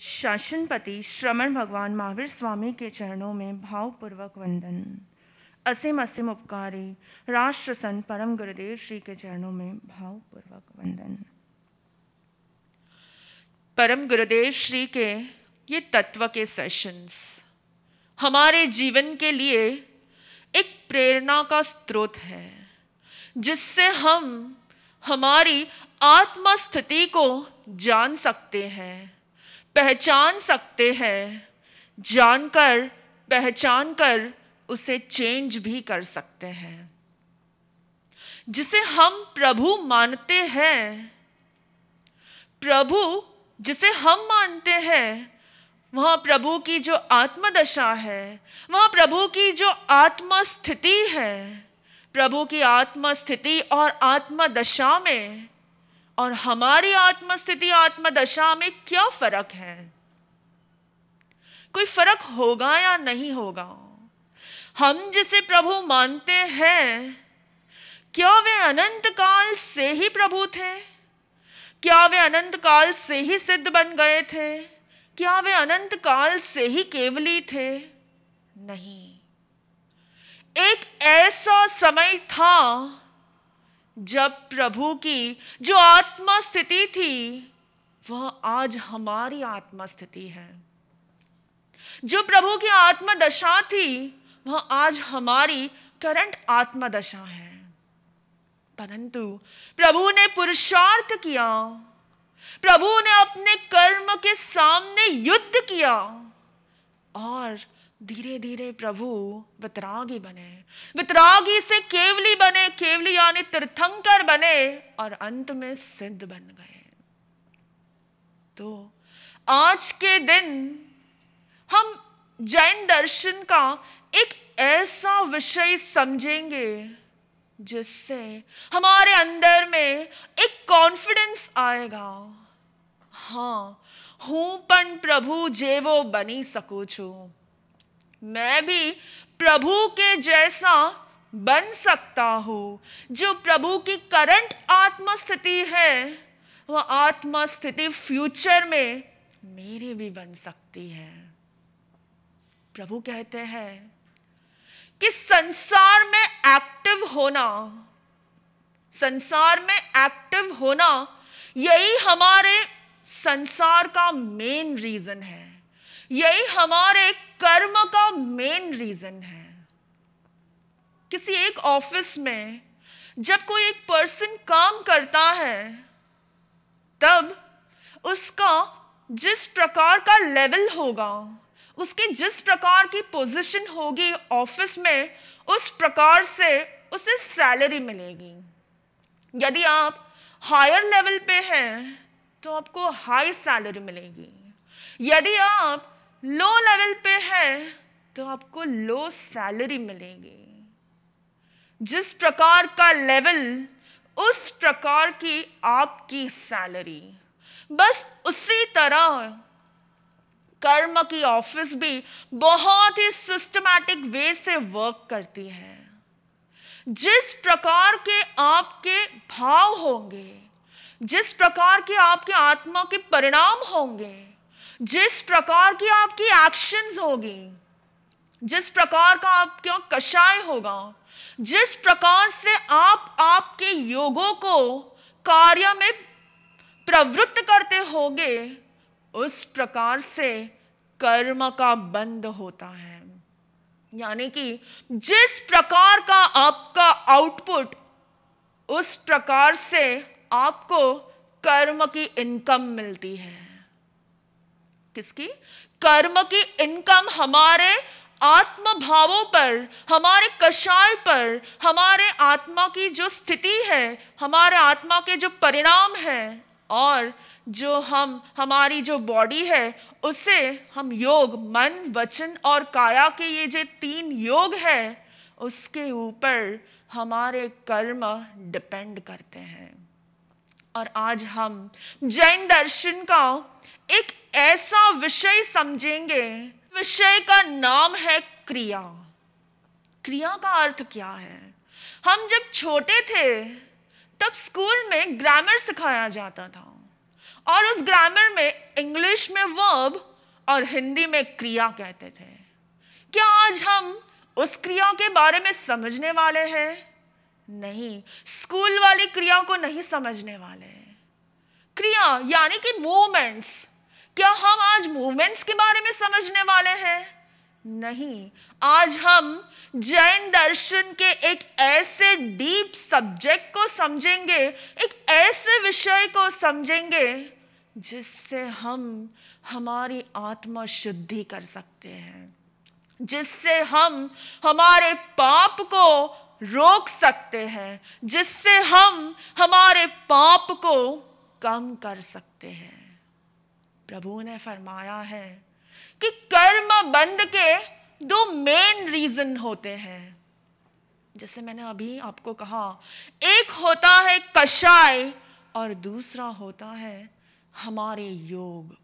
शासनपति श्रमण भगवान महावीर स्वामी के चरणों में भावपूर्वक वंदन असीम असीम उपकारी राष्ट्र सन परम गुरुदेव श्री के चरणों में भावपूर्वक वंदन परम गुरुदेव श्री के ये तत्व के सेशंस हमारे जीवन के लिए एक प्रेरणा का स्रोत है जिससे हम हमारी आत्मस्थिति को जान सकते हैं पहचान सकते हैं जानकर पहचान कर उसे चेंज भी कर सकते हैं जिसे हम प्रभु मानते हैं प्रभु जिसे हम मानते हैं वह प्रभु की जो आत्मदशा है वह प्रभु की जो आत्मस्थिति है प्रभु की आत्मस्थिति और आत्मदशा में और हमारी आत्मस्थिति आत्मदशा में क्या फर्क है कोई फर्क होगा या नहीं होगा हम जिसे प्रभु मानते हैं क्या वे अनंत काल से ही प्रभु थे क्या वे अनंत काल से ही सिद्ध बन गए थे क्या वे अनंत काल से ही केवली थे नहीं एक ऐसा समय था जब प्रभु की जो आत्मा स्थिति थी वह आज हमारी आत्मा स्थिति है जो प्रभु की आत्मा दशा थी वह आज हमारी करंट आत्मा दशा है परंतु प्रभु ने पुरुषार्थ किया प्रभु ने अपने कर्म के सामने युद्ध किया और धीरे धीरे प्रभु वितरागी बने वितरागी से केवली बने केवली यानी तीर्थंकर बने और अंत में सिद्ध बन गए तो आज के दिन हम जैन दर्शन का एक ऐसा विषय समझेंगे जिससे हमारे अंदर में एक कॉन्फिडेंस आएगा हाँ हूँ पन प्रभु जेवो बनी सकूँ छूँ मैं भी प्रभु के जैसा बन सकता हूँ जो प्रभु की करंट आत्मस्थिति है वह आत्मस्थिति फ्यूचर में मेरे भी बन सकती है प्रभु कहते हैं कि संसार में एक्टिव होना संसार में एक्टिव होना यही हमारे संसार का मेन रीजन है यही हमारे कर्म का मेन रीजन है किसी एक ऑफिस में जब कोई एक पर्सन काम करता है तब उसका जिस प्रकार का लेवल होगा उसकी जिस प्रकार की पोजीशन होगी ऑफिस में उस प्रकार से उसे सैलरी मिलेगी यदि आप हायर लेवल पे हैं तो आपको हाई सैलरी मिलेगी यदि आप लो लेवल पे है तो आपको लो सैलरी मिलेगी जिस प्रकार का लेवल उस प्रकार की आपकी सैलरी बस उसी तरह कर्म की ऑफिस भी बहुत ही सिस्टमैटिक वे से वर्क करती है जिस प्रकार के आपके भाव होंगे जिस प्रकार के आपके आत्मा के परिणाम होंगे जिस प्रकार की आपकी एक्शंस होगी जिस प्रकार का आपका कषाय होगा जिस प्रकार से आप आपके योगों को कार्य में प्रवृत्त करते होगे उस प्रकार से कर्म का बंद होता है यानी कि जिस प्रकार का आपका आउटपुट उस प्रकार से आपको कर्म की इनकम मिलती है किसकी कर्म की इनकम हमारे आत्म भावों पर हमारे कषाय पर हमारे आत्मा की जो स्थिति है हमारे आत्मा के जो परिणाम है और जो हम हमारी जो बॉडी है उसे हम योग मन वचन और काया के ये जो तीन योग है उसके ऊपर हमारे कर्म डिपेंड करते हैं और आज हम जैन दर्शन का एक ऐसा विषय समझेंगे विषय का नाम है क्रिया क्रिया का अर्थ क्या है हम जब छोटे थे तब स्कूल में ग्रामर सिखाया जाता था और उस ग्रामर में इंग्लिश में वर्ब और हिंदी में क्रिया कहते थे क्या आज हम उस क्रिया के बारे में समझने वाले हैं नहीं स्कूल वाली क्रिया को नहीं समझने वाले क्रिया यानी कि मूवमेंट्स क्या हम आज मूवमेंट्स के बारे में समझने वाले हैं नहीं आज हम जैन दर्शन के एक ऐसे डीप सब्जेक्ट को समझेंगे एक ऐसे विषय को समझेंगे जिससे हम हमारी आत्मा शुद्धि कर सकते हैं जिससे हम हमारे पाप को रोक सकते हैं जिससे हम हमारे पाप को कम कर सकते हैं प्रभु ने फरमाया है कि कर्म बंद के दो मेन रीजन होते हैं जैसे मैंने अभी आपको कहा एक होता है कषाय और दूसरा होता है हमारे योग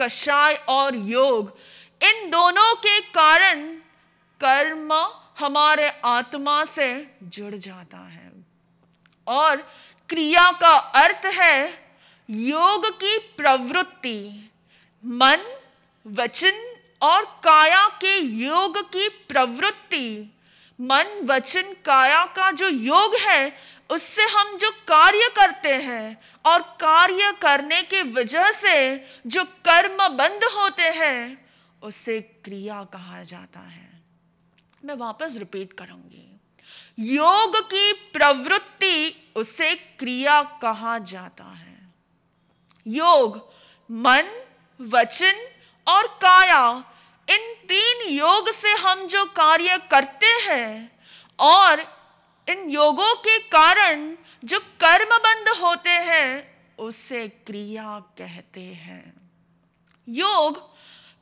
कषाय और योग इन दोनों के कारण कर्म हमारे आत्मा से जुड़ जाता है और क्रिया का अर्थ है योग की प्रवृत्ति मन वचन और काया के योग की प्रवृत्ति मन वचन काया का जो योग है उससे हम जो कार्य करते हैं और कार्य करने के वजह से जो कर्म बंद होते हैं उसे क्रिया कहा जाता है मैं वापस रिपीट करूंगी योग की प्रवृत्ति उसे क्रिया कहा जाता है योग मन वचन और काया इन तीन योग से हम जो कार्य करते हैं और इन योगों के कारण जो बंद होते हैं उसे क्रिया कहते हैं योग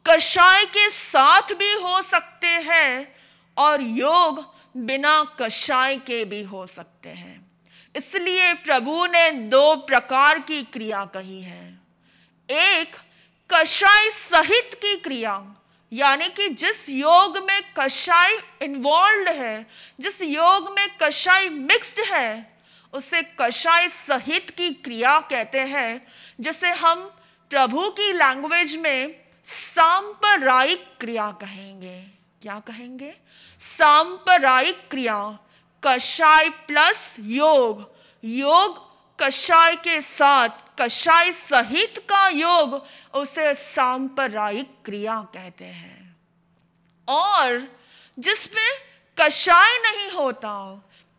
कषाय के साथ भी हो सकते हैं और योग बिना कषाय के भी हो सकते हैं इसलिए प्रभु ने दो प्रकार की क्रिया कही है एक कषाय सहित की क्रिया यानी कि जिस योग में कषाय इन्वॉल्व है जिस योग में कषाय मिक्स्ड है उसे कषाय सहित की क्रिया कहते हैं जिसे हम प्रभु की लैंग्वेज में सांप्रदायिक क्रिया कहेंगे क्या कहेंगे सांपरायिक क्रिया कषाय प्लस योग योग कषाय के साथ कषाय सहित का योग उसे सांपरायिक क्रिया कहते हैं और जिसमें कषाय नहीं होता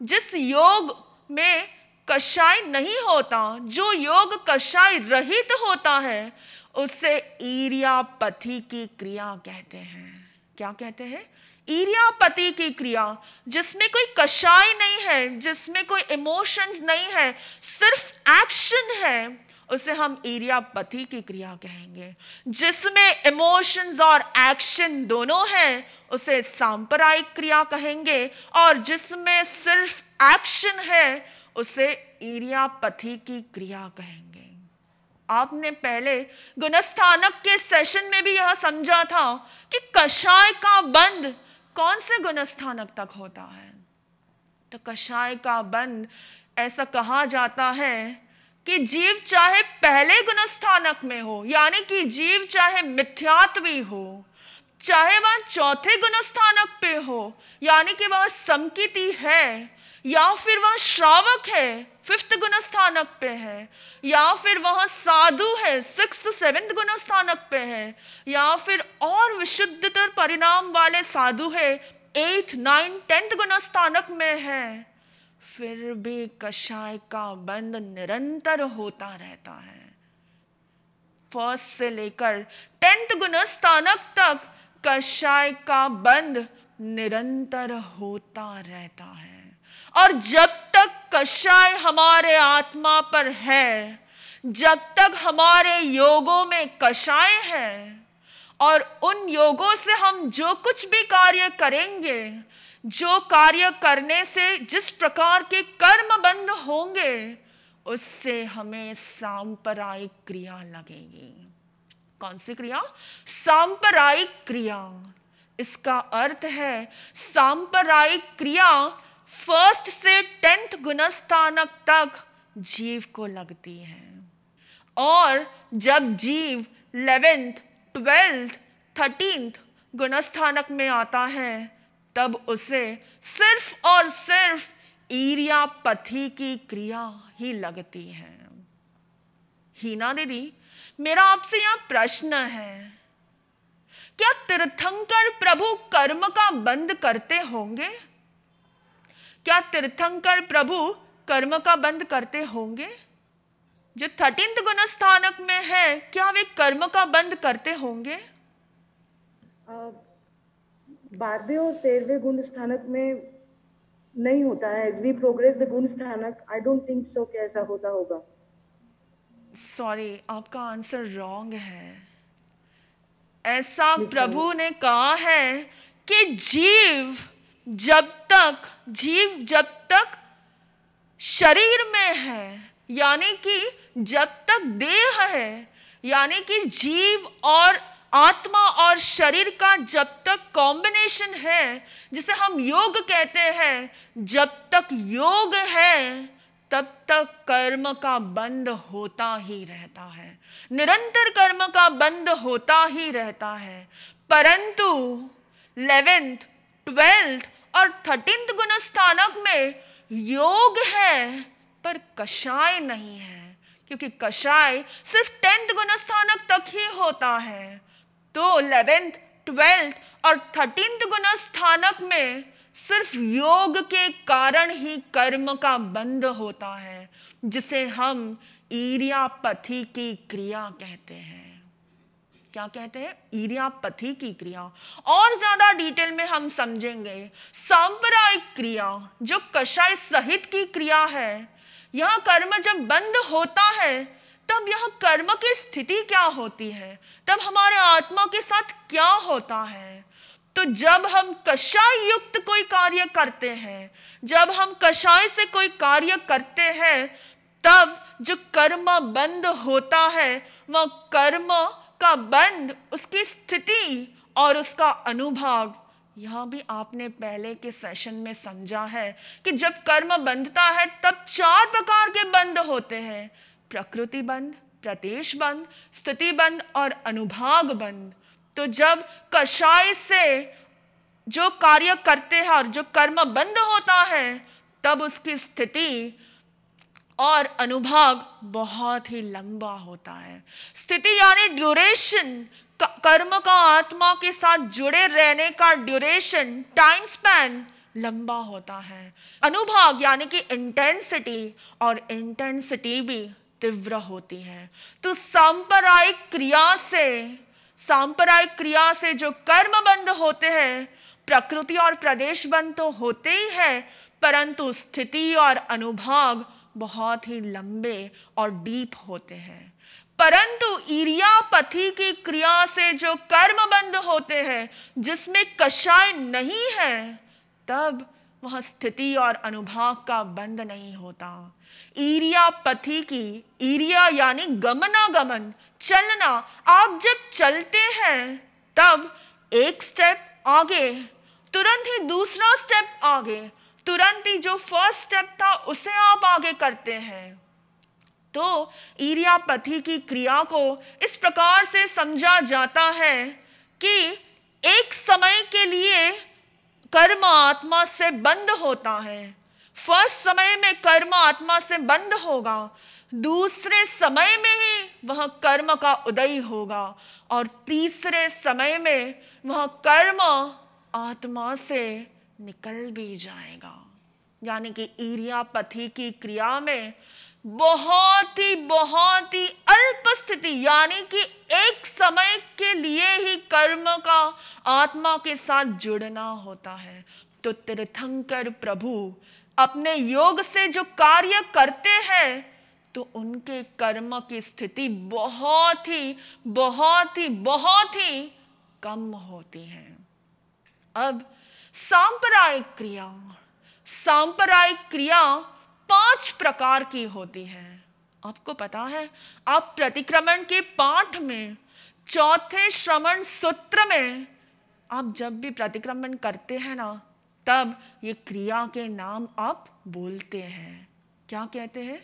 जिस योग में कषाय नहीं होता जो योग कषाय रहित होता है उसे ईरियापथी की क्रिया कहते हैं क्या कहते हैं ईरियापति की क्रिया जिसमें कोई कषाय नहीं है जिसमें कोई इमोशंस नहीं है सिर्फ एक्शन है उसे हम ईरियापति की क्रिया कहेंगे जिसमें इमोशंस और एक्शन दोनों हैं उसे सांप्रदायिक क्रिया कहेंगे और जिसमें सिर्फ एक्शन है उसे ईरियापति की क्रिया कहेंगे आपने पहले गुणस्थानक के सेशन में भी यह समझा था कि कषाय का बंद कौन से गुणस्थानक तक होता है तो कषाय का बंद ऐसा कहा जाता है कि जीव चाहे पहले गुणस्थानक में हो यानी कि जीव चाहे मिथ्यात्वी हो चाहे वह चौथे गुणस्थानक पे हो यानी कि वह समकिति है या फिर वह श्रावक है फिफ्थ गुण स्थानक पे है या फिर वह साधु है सिक्स सेवेंथ गुण स्थानक पे है या फिर और विशुद्धतर परिणाम वाले साधु है एथ नाइन टेंथ गुण स्थानक में है फिर भी कषाय का बंद निरंतर होता रहता है फर्स्ट से लेकर टेंथ गुण स्थानक तक कषाय का बंद निरंतर होता रहता है और जब तक कषाय हमारे आत्मा पर है जब तक हमारे योगों में कषाय है और उन योगों से हम जो कुछ भी कार्य करेंगे जो कार्य करने से जिस प्रकार के कर्म बंद होंगे उससे हमें सांपरायिक क्रिया लगेगी कौन सी क्रिया सांपरायिक क्रिया इसका अर्थ है सांपरायिक क्रिया फर्स्ट से टेंथ गुणस्थानक तक जीव को लगती है और जब जीव इलेवेंथ ट्वेल्थ थर्टींथ गुणस्थानक में आता है तब उसे सिर्फ और सिर्फ ईरियापथी की क्रिया ही लगती है हीना दीदी मेरा आपसे यह प्रश्न है क्या तीर्थंकर प्रभु कर्म का बंद करते होंगे क्या तीर्थंकर प्रभु कर्म का बंद करते होंगे जो थर्टीन गुण स्थानक में है क्या वे कर्म का बंद करते होंगे बारहवें और तेरहवें गुण स्थानक में नहीं होता है एज वी प्रोग्रेस द गुण स्थानक आई डोंट थिंक सो कि ऐसा होता होगा सॉरी आपका आंसर रॉन्ग है ऐसा प्रभु ने कहा है कि जीव जब तक जीव जब तक शरीर में है यानी कि जब तक देह है यानी कि जीव और आत्मा और शरीर का जब तक कॉम्बिनेशन है जिसे हम योग कहते हैं जब तक योग है तब तक कर्म का बंद होता ही रहता है निरंतर कर्म का बंद होता ही रहता है परंतु इलेवेंथ ट्वेल्थ और थर्टींथ गुणस्थानक में योग है पर कषाय नहीं है क्योंकि कषाय सिर्फ टेंथ गुणस्थानक तक ही होता है तो इलेवेंथ ट्वेल्थ और थर्टींथ स्थानक में सिर्फ योग के कारण ही कर्म का बंध होता है जिसे हम ईरियापथी की क्रिया कहते हैं क्या कहते हैं ईरियापथी की क्रिया और ज्यादा डिटेल में हम समझेंगे सांप्रदायिक क्रिया जो कषाय सहित की क्रिया है यह कर्म जब बंद होता है तब यह कर्म की स्थिति क्या होती है तब हमारे आत्मा के साथ क्या होता है तो जब हम कषाय युक्त कोई कार्य करते हैं जब हम कषाय से कोई कार्य करते हैं तब जो कर्म बंद होता है वह कर्म का बंध उसकी स्थिति और उसका अनुभाग यह भी आपने पहले के सेशन में समझा है कि जब कर्म बंधता है तब चार प्रकार के बंध होते हैं प्रकृति बंध प्रदेश बंध स्थिति बंध और अनुभाग बंध तो जब कषाय से जो कार्य करते हैं और जो कर्म बंध होता है तब उसकी स्थिति और अनुभाग बहुत ही लंबा होता है स्थिति यानी ड्यूरेशन कर्म का आत्मा के साथ जुड़े रहने का ड्यूरेशन टाइम स्पैन लंबा होता है अनुभाग यानी कि इंटेंसिटी और इंटेंसिटी भी तीव्र होती है तो सांप्रदायिक क्रिया से सांप्रायिक क्रिया से जो कर्म बंद होते हैं प्रकृति और प्रदेश बंद तो होते ही है परंतु स्थिति और अनुभाग बहुत ही लंबे और डीप होते हैं परंतु ईरियापथि की क्रिया से जो कर्म बंद होते हैं जिसमें कषाय नहीं है तब वह स्थिति और अनुभाग का बंद नहीं होता ईरियापथी की ईरिया यानी गमनागमन चलना आप जब चलते हैं तब एक स्टेप आगे तुरंत ही दूसरा स्टेप आगे तुरंत ही जो फर्स्ट स्टेप था उसे आप आगे करते हैं तो ईरियापथी की क्रिया को इस प्रकार से समझा जाता है कि एक समय के लिए कर्म आत्मा से बंद होता है फर्स्ट समय में कर्म आत्मा से बंद होगा दूसरे समय में ही वह कर्म का उदय होगा और तीसरे समय में वह कर्म आत्मा से निकल भी जाएगा यानी कि ईरियापथी की क्रिया में बहुत ही बहुत ही अल्प स्थिति यानी कि एक समय के लिए ही कर्म का आत्मा के साथ जुड़ना होता है तो तीर्थंकर प्रभु अपने योग से जो कार्य करते हैं तो उनके कर्म की स्थिति बहुत ही बहुत ही बहुत ही कम होती है अब सांप्रदायिक क्रिया सांप्रदायिक क्रिया पांच प्रकार की होती है आपको पता है आप प्रतिक्रमण के पाठ में चौथे श्रवण सूत्र में आप जब भी प्रतिक्रमण करते हैं ना तब ये क्रिया के नाम आप बोलते हैं क्या कहते हैं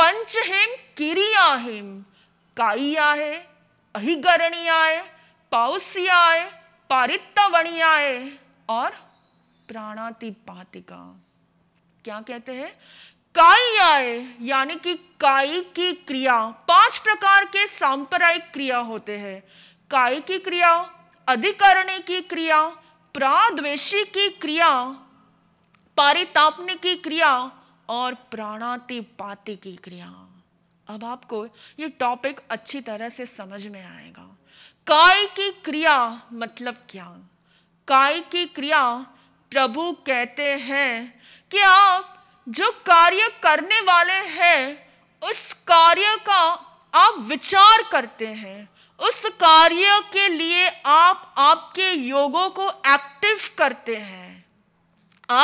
पंचहिम किरियाहिम काइयाय अहिगरणियाय पाउसियाय पारितवणियाए और प्राणाति पातिका क्या कहते हैं काई आय यानी कि काई की क्रिया पांच प्रकार के सांप्रदायिक क्रिया होते हैं काई की क्रिया अधिकरणी की क्रिया प्राद्वेशी की क्रिया पारितापने की क्रिया और प्राणातिपाति की क्रिया अब आपको ये टॉपिक अच्छी तरह से समझ में आएगा काय की क्रिया मतलब क्या काय की क्रिया प्रभु कहते हैं कि आप जो कार्य करने वाले हैं उस कार्य का आप विचार करते हैं उस कार्य के लिए आप आपके योगों को एक्टिव करते हैं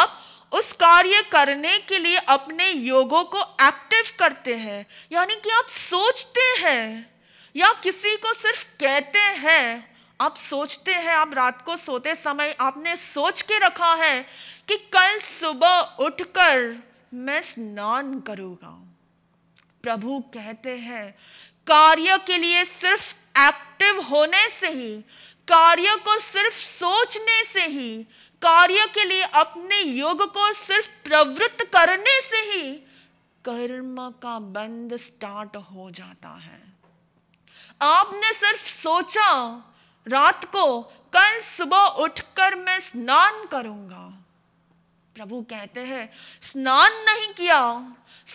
आप उस कार्य करने के लिए अपने योगों को एक्टिव करते हैं यानी कि आप सोचते हैं या किसी को सिर्फ कहते हैं आप सोचते हैं आप रात को सोते समय आपने सोच के रखा है कि कल सुबह उठकर मैं स्नान करूँगा प्रभु कहते हैं कार्य के लिए सिर्फ एक्टिव होने से ही कार्य को सिर्फ सोचने से ही कार्य के लिए अपने योग को सिर्फ प्रवृत्त करने से ही कर्म का बंद स्टार्ट हो जाता है आपने सिर्फ सोचा रात को कल सुबह उठकर मैं स्नान करूंगा प्रभु कहते हैं स्नान नहीं किया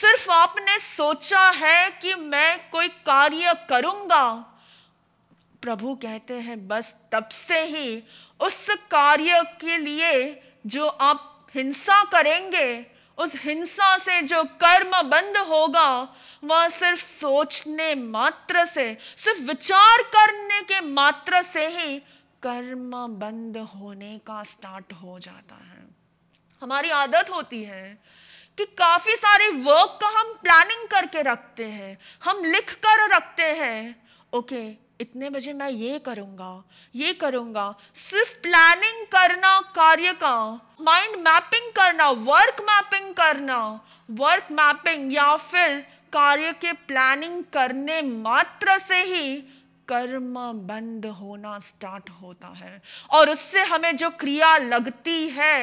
सिर्फ आपने सोचा है कि मैं कोई कार्य करूंगा प्रभु कहते हैं बस तब से ही उस कार्य के लिए जो आप हिंसा करेंगे उस हिंसा से जो कर्म बंद होगा वह सिर्फ सोचने मात्र से सिर्फ विचार करने के मात्र से ही कर्म बंद होने का स्टार्ट हो जाता है हमारी आदत होती है कि काफ़ी सारे वर्क का हम प्लानिंग करके रखते हैं हम लिख कर रखते हैं ओके okay, इतने बजे मैं ये करूंगा ये करूंगा सिर्फ प्लानिंग करना कार्य का माइंड मैपिंग करना वर्क मैपिंग करना वर्क मैपिंग या फिर कार्य के प्लानिंग करने मात्र से ही कर्म बंद होना स्टार्ट होता है और उससे हमें जो क्रिया लगती है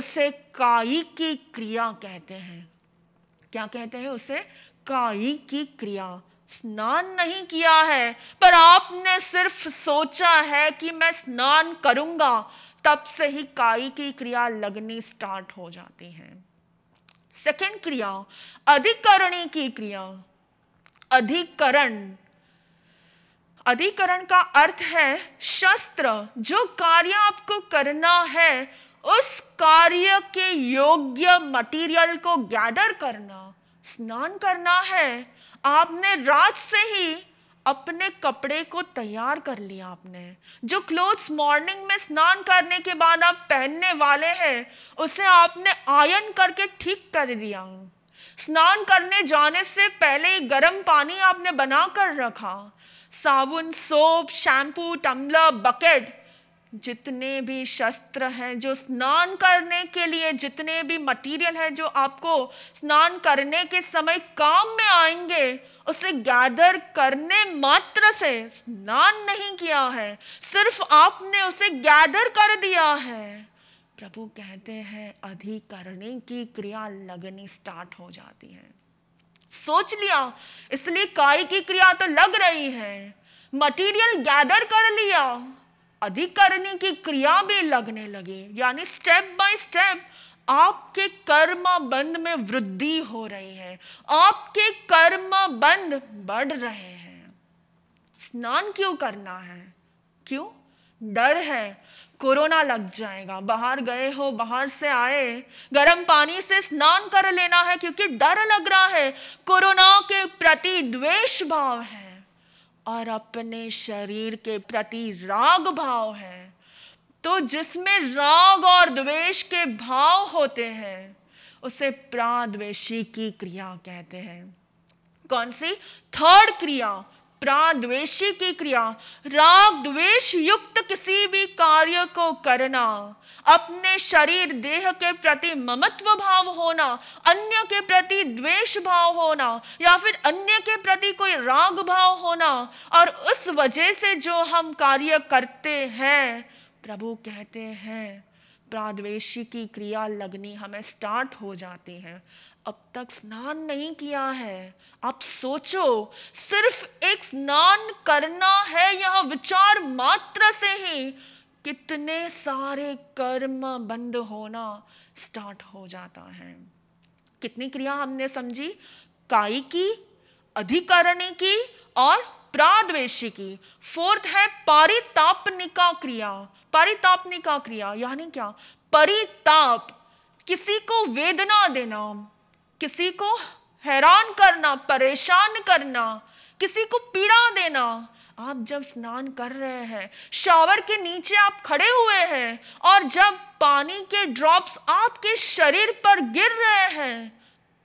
उसे काई की क्रिया कहते हैं क्या कहते हैं उसे काई की क्रिया स्नान नहीं किया है पर आपने सिर्फ सोचा है कि मैं स्नान करूंगा तब से ही काई की क्रिया लगनी स्टार्ट हो जाती है सेकेंड क्रिया अधिकरणी की क्रिया अधिकरण अधिकरण का अर्थ है शस्त्र जो कार्य आपको करना है उस कार्य के योग्य मटेरियल को गैदर करना स्नान करना है आपने रात से ही अपने कपड़े को तैयार कर लिया आपने जो क्लोथ्स मॉर्निंग में स्नान करने के बाद आप पहनने वाले हैं उसे आपने आयन करके ठीक कर दिया स्नान करने जाने से पहले ही गर्म पानी आपने बना कर रखा साबुन सोप शैम्पू टम्बलर बकेट जितने भी शस्त्र हैं जो स्नान करने के लिए जितने भी मटेरियल हैं जो आपको स्नान करने के समय काम में आएंगे उसे गैदर करने मात्र से स्नान नहीं किया है सिर्फ आपने उसे गैदर कर दिया है प्रभु कहते हैं अधिकरणी की क्रिया लगनी स्टार्ट हो जाती है सोच लिया इसलिए काय की क्रिया तो लग रही है मटेरियल गैदर कर लिया अधिक करने की क्रिया भी लगने लगे यानी स्टेप बाय स्टेप आपके कर्म बंद में वृद्धि हो रही है आपके कर्म बंद बढ़ रहे हैं स्नान क्यों करना है क्यों डर है कोरोना लग जाएगा बाहर गए हो बाहर से आए गर्म पानी से स्नान कर लेना है क्योंकि डर लग रहा है कोरोना के प्रति द्वेष भाव है और अपने शरीर के प्रति राग भाव है तो जिसमें राग और द्वेष के भाव होते हैं उसे प्राद्वेशी की क्रिया कहते हैं कौन सी थर्ड क्रिया प्राद्वेषी की क्रिया राग द्वेष युक्त किसी भी कार्य को करना अपने शरीर देह के प्रति ममत्व भाव होना अन्य के प्रति द्वेष भाव होना या फिर अन्य के प्रति कोई राग भाव होना और उस वजह से जो हम कार्य करते हैं प्रभु कहते हैं प्राद्वेशी की क्रिया लगनी हमें स्टार्ट हो जाती है अब तक स्नान नहीं किया है आप सोचो सिर्फ एक स्नान करना है यह विचार मात्र से ही कितने सारे कर्म बंद होना स्टार्ट हो जाता है कितनी क्रिया हमने समझी काई की अधिकारणी की और प्राद्वेशी की फोर्थ है पारितापनिका क्रिया पारितापनिका क्रिया यानी क्या परिताप किसी को वेदना देना किसी को हैरान करना परेशान करना किसी को पीड़ा देना आप जब स्नान कर रहे हैं शावर के नीचे आप खड़े हुए हैं और जब पानी के ड्रॉप्स आपके शरीर पर गिर रहे हैं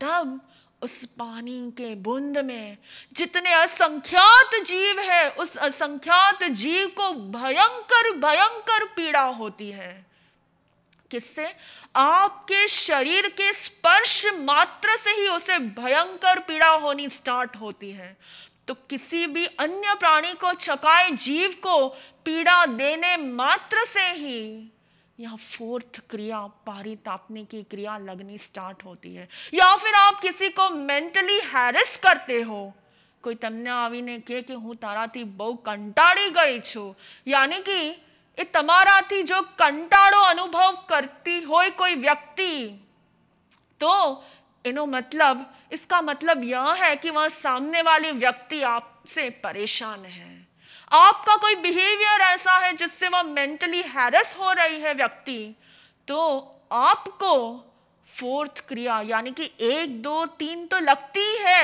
तब उस पानी के बूंद में जितने असंख्यात जीव है उस असंख्यात जीव को भयंकर भयंकर पीड़ा होती है किससे आपके शरीर के स्पर्श मात्र से ही उसे भयंकर पीड़ा होनी स्टार्ट होती है तो किसी भी अन्य प्राणी को चकाए जीव को पीड़ा देने मात्र से ही यह फोर्थ क्रिया पारी तापने की क्रिया लगनी स्टार्ट होती है या फिर आप किसी को मेंटली हैरिस करते हो कोई तमने आवी ने આવીને के हूँ तारा थी बहु कंटाड़ी गई છું यानी कि એ તમારાથી જો કંટાળો અનુભવ કરતી હોય कोई व्यक्ति तो इनो मतलब इसका मतलब यह है कि वह सामने वाली व्यक्ति आपसे परेशान है आपका कोई बिहेवियर ऐसा है जिससे वह मेंटली हैरस हो रही है व्यक्ति तो आपको फोर्थ क्रिया यानी कि एक दो तीन तो लगती है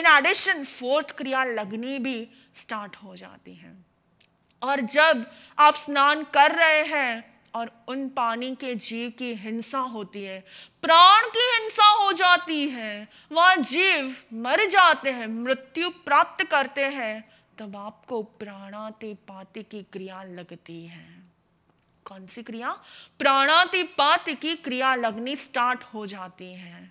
इन एडिशन फोर्थ क्रिया लगनी भी स्टार्ट हो जाती है और जब आप स्नान कर रहे हैं और उन पानी के जीव की हिंसा होती है प्राण की हिंसा हो जाती है वह जीव मर जाते हैं मृत्यु प्राप्त करते हैं तब आपको प्राणाति पाति की क्रिया लगती है कौन सी क्रिया प्राणाति पाति की क्रिया लगनी स्टार्ट हो जाती है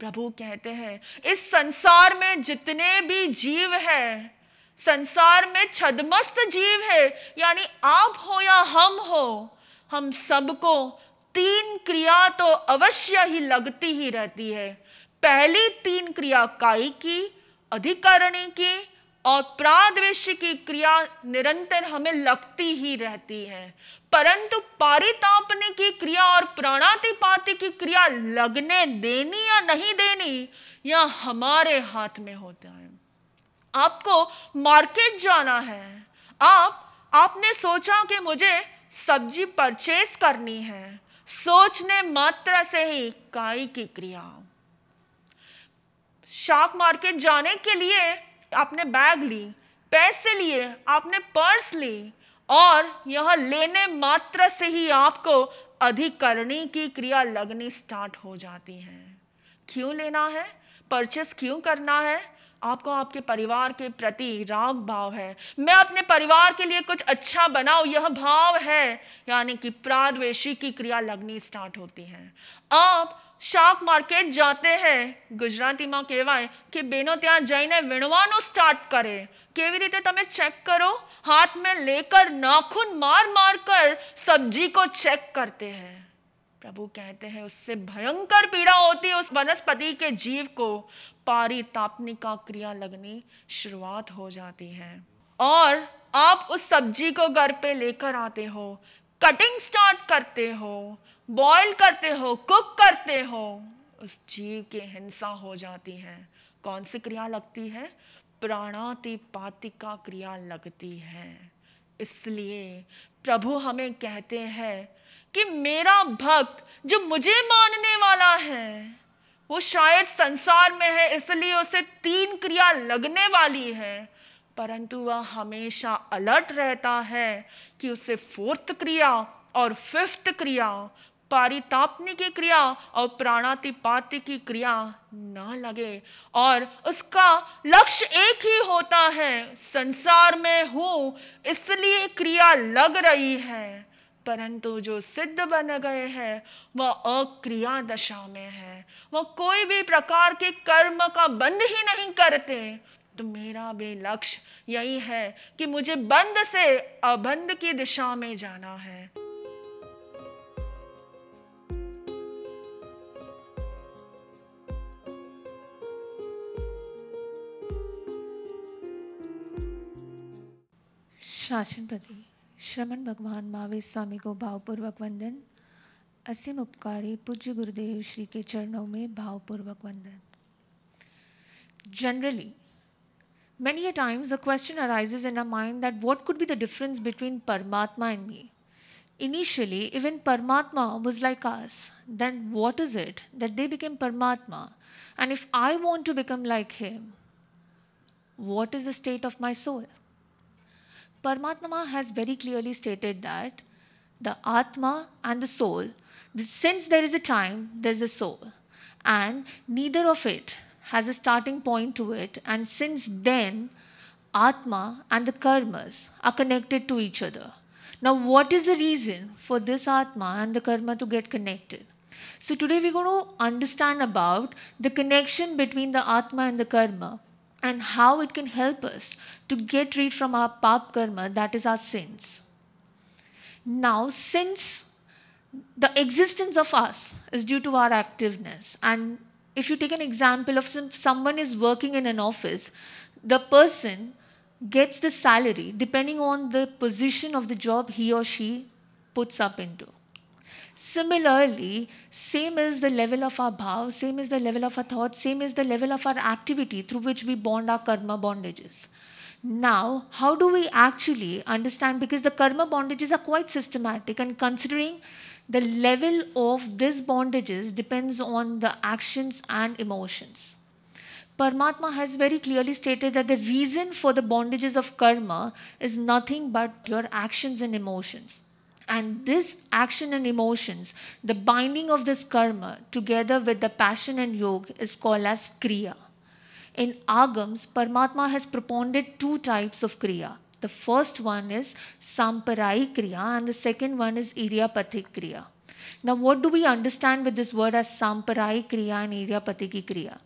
प्रभु कहते हैं इस संसार में जितने भी जीव हैं संसार में छदमस्त जीव है यानी आप हो या हम हो हम सबको तीन क्रिया तो अवश्य ही लगती ही रहती है पहली तीन क्रिया काई की अधिकारणी की और प्रादृश्य की क्रिया निरंतर हमें लगती ही रहती है परंतु पारितापने की क्रिया और प्राणातिपाति की क्रिया लगने देनी या नहीं देनी यह हमारे हाथ में होता है आपको मार्केट जाना है आप आपने सोचा कि मुझे सब्जी परचेस करनी है सोचने मात्र से ही काई की क्रिया शाक मार्केट जाने के लिए आपने बैग ली पैसे लिए आपने पर्स ली और यह लेने मात्र से ही आपको अधिकरणी की क्रिया लगनी स्टार्ट हो जाती है क्यों लेना है परचेस क्यों करना है आपको आपके परिवार के प्रति राग भाव है मैं अपने परिवार के लिए कुछ अच्छा बनाऊं यह भाव है यानी कि प्रारवेशी की क्रिया लगनी स्टार्ट होती है आप शाक मार्केट जाते हैं गुजराती माँ कहवाए कि बेनो त्या जाइने વીણવાનું स्टार्ट करे केवी रीते તમે चेक करो हाथ में लेकर नाखून मार मार कर सब्जी को चेक करते हैं प्रभु कहते हैं उससे भयंकर पीड़ा होती है उस वनस्पति के जीव को पारी तापने का क्रिया लगनी शुरुआत हो जाती है और आप उस सब्जी को घर पे लेकर आते हो कटिंग स्टार्ट करते हो बॉईल करते हो कुक करते हो उस जीव की हिंसा हो जाती है कौन सी क्रिया लगती है प्राणाति का क्रिया लगती है इसलिए प्रभु हमें कहते हैं कि मेरा भक्त जो मुझे मानने वाला है वो शायद संसार में है इसलिए उसे तीन क्रिया लगने वाली है परंतु वह हमेशा अलर्ट रहता है कि उसे फोर्थ क्रिया और फिफ्थ क्रिया पारितापनी की क्रिया और प्राणातिपाति की क्रिया ना लगे और उसका लक्ष्य एक ही होता है संसार में हूँ इसलिए क्रिया लग रही है परंतु जो सिद्ध बन गए हैं वह अक्रिया दशा में है वह कोई भी प्रकार के कर्म का बंद ही नहीं करते तो मेरा भी लक्ष्य यही है कि मुझे बंद से अबंध की दिशा में जाना है शासन पति श्रमण भगवान महावीर स्वामी को भावपूर्वक वंदन असीम उपकारी पूज्य गुरुदेव श्री के चरणों में भावपूर्वक वंदन generally many a times a question arises in a mind that what could be the difference between Paramatma and me initially even Paramatma was like us then what is it that they became Paramatma and if I want to become like him what is the state of my soul Paramatma has very clearly stated that the Atma and the soul, since there is a time, there's a soul. And neither of it has a starting point to it. And since then, Atma and the karmas are connected to each other. Now, what is the reason for this Atma and the karma to get connected? So, today we're going to understand about the connection between the Atma and the karma and how it can help us to get rid from our pap karma, that is our sins. Now, since the existence of us is due to our activeness, and if you take an example of someone is working in an office, the person gets the salary depending on the position of the job he or she puts up into. Similarly, same is the level of our bhav, same is the level of our thought, same is the level of our activity through which we bond our karma bondages. Now, how do we actually understand? Because the karma bondages are quite systematic, and considering the level of these bondages depends on the actions and emotions. Paramatma has very clearly stated that the reason for the bondages of karma is nothing but your actions and emotions. And this action and emotions, the binding of this karma together with the passion and yoga is called as kriya. In Agams, Paramatma has propounded two types of kriya. The first one is Samparai Kriya and the second one is Iriapathic Kriya. Now, what do we understand with this word as Samparai Kriya and Iriapathic Kriya?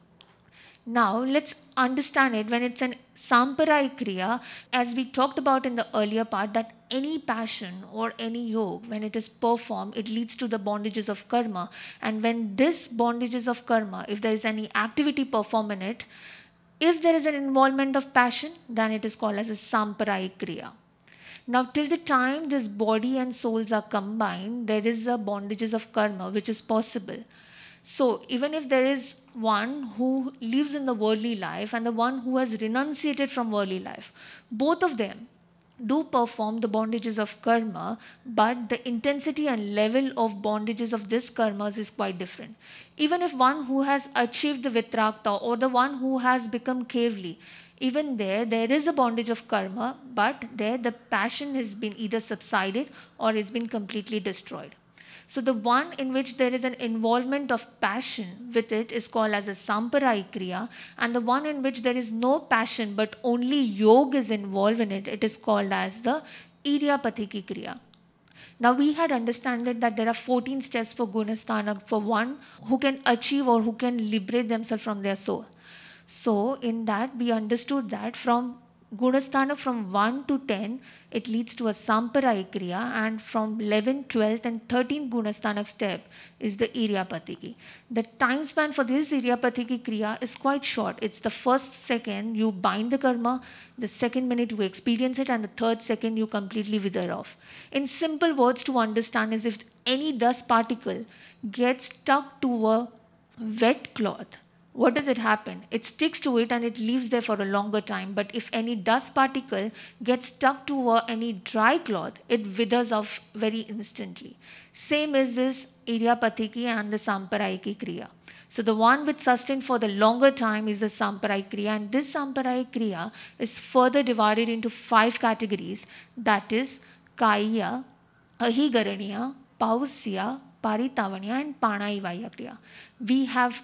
Now let's understand it when it's an samparayic kriya, as we talked about in the earlier part, that any passion or any yoga, when it is performed, it leads to the bondages of karma. And when this bondages of karma, if there is any activity performed in it, if there is an involvement of passion, then it is called as a samparayic kriya. Now, till the time this body and souls are combined, there is the bondages of karma which is possible. So, even if there is one who lives in the worldly life and the one who has renunciated from worldly life. Both of them do perform the bondages of karma, but the intensity and level of bondages of this karmas is quite different. Even if one who has achieved the vitrakta or the one who has become cavely, even there, there is a bondage of karma, but there the passion has been either subsided or has been completely destroyed. So the one in which there is an involvement of passion with it is called as a Samparai Kriya and the one in which there is no passion but only yoga is involved in it, it is called as the Iryapathiki Kriya. Now we had understood that there are 14 steps for Gunasthana for one who can achieve or who can liberate themselves from their soul. So in that we understood that from Gunasthana from 1 to 10, it leads to a Samparaya Kriya and from 11, 12th and 13th Gunasthana step is the ki. The time span for this Iryapathiki Kriya is quite short. It's the first second you bind the karma, the second minute you experience it and the third second you completely wither off. In simple words to understand is if any dust particle gets stuck to a wet cloth what does it happen? It sticks to it and it leaves there for a longer time. But if any dust particle gets stuck to any dry cloth, it withers off very instantly. Same is this Iryapathiki and the Samparaiki Kriya. So the one which sustained for the longer time is the Samparaik Kriya. And this Samparaik Kriya is further divided into five categories. That is Kaya, Ahigaraniya, Pausya, paritavanya, and Panaivaya Kriya. We have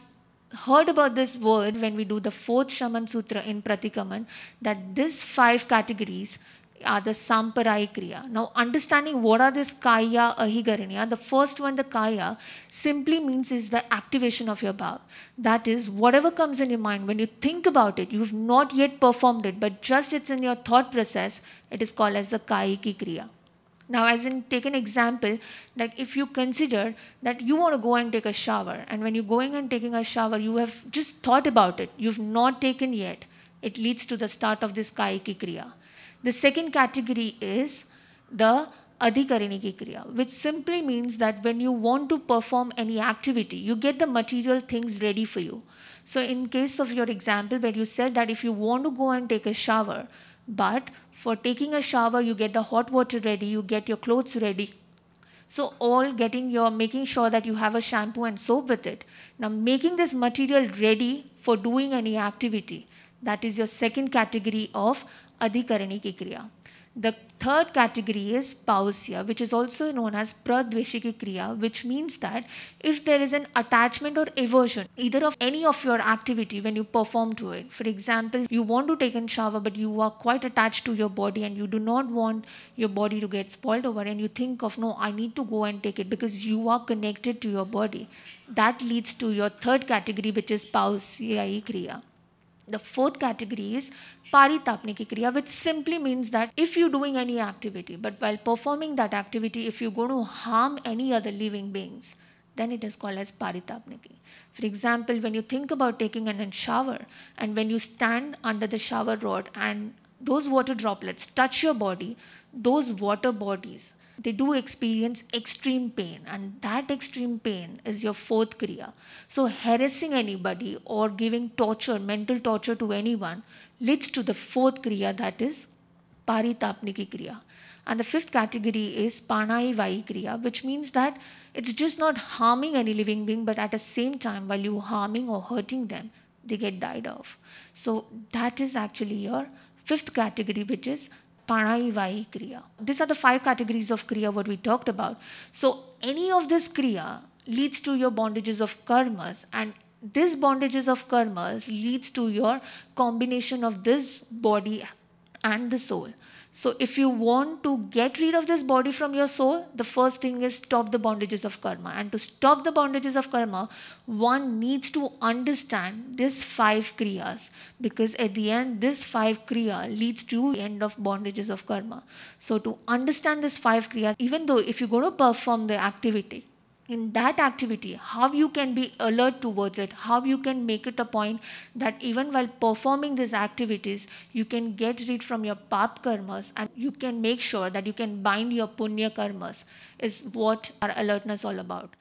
heard about this word when we do the fourth Shaman Sutra in Pratikaman that these five categories are the Samparai Kriya. Now, understanding what are this Kaya Ahigaranya, the first one, the Kaya, simply means is the activation of your bhav. That is, whatever comes in your mind, when you think about it, you've not yet performed it, but just it's in your thought process, it is called as the kaya Kriya. Now, as in take an example that if you consider that you want to go and take a shower, and when you're going and taking a shower, you have just thought about it, you've not taken yet. It leads to the start of this kaiki kriya. The second category is the adhikariniki kriya, which simply means that when you want to perform any activity, you get the material things ready for you. So in case of your example where you said that if you want to go and take a shower, but for taking a shower, you get the hot water ready, you get your clothes ready. So all getting your making sure that you have a shampoo and soap with it. Now making this material ready for doing any activity. That is your second category of adhikarani kriya. The third category is pausya, which is also known as pradveshiki kriya, which means that if there is an attachment or aversion, either of any of your activity when you perform to it, for example, you want to take a shower, but you are quite attached to your body and you do not want your body to get spoiled over, and you think of, no, I need to go and take it because you are connected to your body. That leads to your third category, which is pausya kriya. The fourth category is Paritapniki Kriya, which simply means that if you're doing any activity, but while performing that activity, if you're going to harm any other living beings, then it is called as Paritapniki. For example, when you think about taking a shower and when you stand under the shower rod and those water droplets touch your body, those water bodies they do experience extreme pain, and that extreme pain is your fourth Kriya. So, harassing anybody or giving torture, mental torture to anyone, leads to the fourth Kriya, that is Paritapniki Kriya. And the fifth category is Panai Vai Kriya, which means that it's just not harming any living being, but at the same time, while you're harming or hurting them, they get died off. So, that is actually your fifth category, which is Panayivai Kriya. These are the five categories of Kriya what we talked about. So any of this Kriya leads to your bondages of karmas and this bondages of karmas leads to your combination of this body and the soul. So if you want to get rid of this body from your soul, the first thing is stop the bondages of karma. And to stop the bondages of karma, one needs to understand these five kriyas because at the end, this five kriya leads to the end of bondages of karma. So to understand this five kriyas, even though if you're going to perform the activity, in that activity how you can be alert towards it how you can make it a point that even while performing these activities you can get rid from your pap karmas and you can make sure that you can bind your punya karmas is what our alertness all about